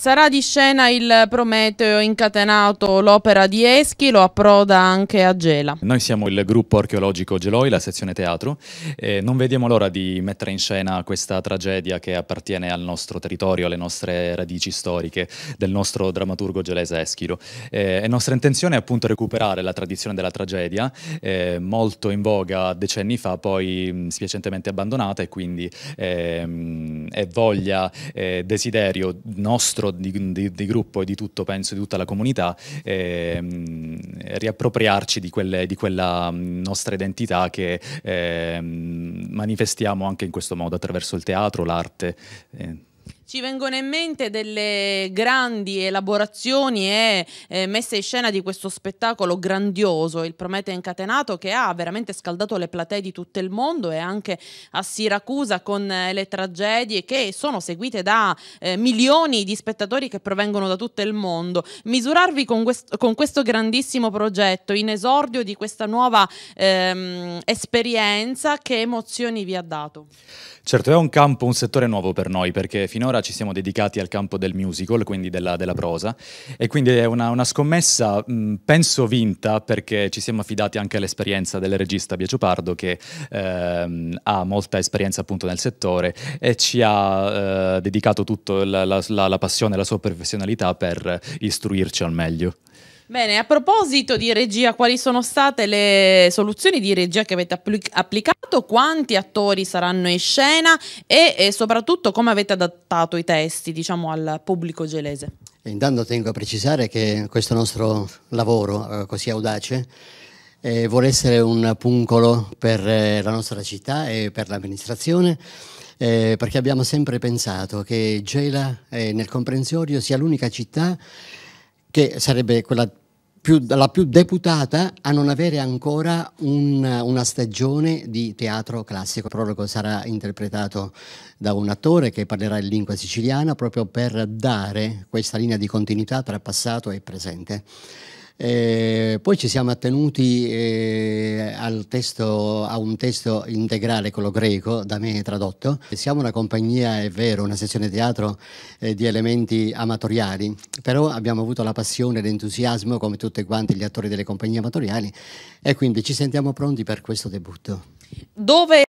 Sarà di scena il Prometeo incatenato, l'opera di Eschilo approda anche a Gela. Noi siamo il gruppo archeologico Geloi, la sezione teatro, e non vediamo l'ora di mettere in scena questa tragedia che appartiene al nostro territorio, alle nostre radici storiche, del nostro drammaturgo gelese Eschilo. E, e nostra intenzione è appunto recuperare la tradizione della tragedia, eh, molto in voga decenni fa, poi spiacentemente abbandonata e quindi eh, è voglia, eh, desiderio nostro lavoro di, di, di gruppo e di tutto, penso, di tutta la comunità, ehm, riappropriarci di, quelle, di, quella mm, nostra identità che ehm, manifestiamo anche in questo modo attraverso il teatro, l'arte. Eh. Ci vengono in mente delle grandi elaborazioni e eh, messe in scena di questo spettacolo grandioso, il Promete incatenato, che ha veramente scaldato le platee di tutto il mondo e anche a Siracusa con eh, le tragedie che sono seguite da eh, milioni di spettatori che provengono da tutto il mondo. Misurarvi con, quest- con questo grandissimo progetto in esordio di questa nuova ehm, esperienza, che emozioni vi ha dato? Certo, è un campo, un settore nuovo per noi perché finora finora ci siamo dedicati al campo del musical, quindi della, della prosa, e quindi è una, una scommessa, mh, mm, penso vinta, perché ci siamo affidati anche all'esperienza del regista Biagio Pardo, che ehm, ha molta esperienza appunto nel settore e ci ha eh, dedicato tutta la, la, la passione e la sua professionalità per istruirci al meglio. Bene, a proposito di regia, quali sono state le soluzioni di regia che avete appli applicato? Quanti attori saranno in scena e, e, soprattutto come avete adattato i testi diciamo, al pubblico gelese? Intanto tengo a precisare che questo nostro lavoro eh, così audace eh, vuole essere un puncolo per eh, la nostra città e per l'amministrazione. Eh, perché abbiamo sempre pensato che Gela eh, nel comprensorio sia l'unica città che sarebbe quella più, la più deputata a non avere ancora un, una stagione di teatro classico. Il prologo sarà interpretato da un attore che parlerà in lingua siciliana proprio per dare questa linea di continuità tra passato e presente. Eh, poi ci siamo attenuti eh, testo, a un testo integrale, quello greco, da me tradotto. Siamo una compagnia, è vero, una sezione teatro eh, di elementi amatoriali, però abbiamo avuto la passione e l'entusiasmo, come tutti quanti gli attori delle compagnie amatoriali, e quindi ci sentiamo pronti per questo debutto. Dove